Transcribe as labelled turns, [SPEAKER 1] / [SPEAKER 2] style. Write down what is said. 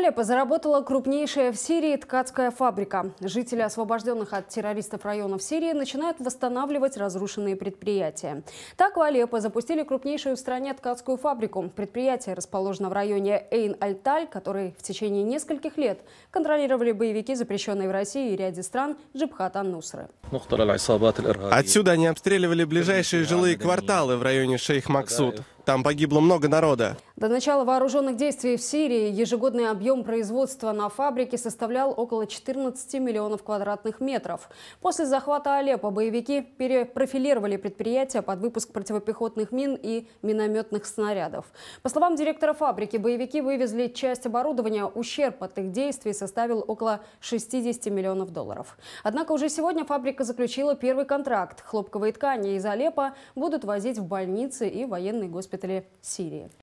[SPEAKER 1] Алеппо заработала крупнейшая в Сирии ткацкая фабрика. Жители освобожденных от террористов районов Сирии начинают восстанавливать разрушенные предприятия. Так в Алеппо запустили крупнейшую в стране ткацкую фабрику. Предприятие расположено в районе эйн альталь который в течение нескольких лет контролировали боевики, запрещенные в России и ряде стран Джибхат нусры
[SPEAKER 2] Отсюда они обстреливали ближайшие жилые кварталы в районе Шейх-Максуд. Там погибло много народа.
[SPEAKER 1] До начала вооруженных действий в Сирии ежегодный объем производства на фабрике составлял около 14 миллионов квадратных метров. После захвата Алеппо боевики перепрофилировали предприятие под выпуск противопехотных мин и минометных снарядов. По словам директора фабрики, боевики вывезли часть оборудования. Ущерб от их действий составил около 60 миллионов долларов. Однако уже сегодня фабрика заключила первый контракт. Хлопковые ткани из Алеппо будут возить в больницы и военные госпитали Сирии.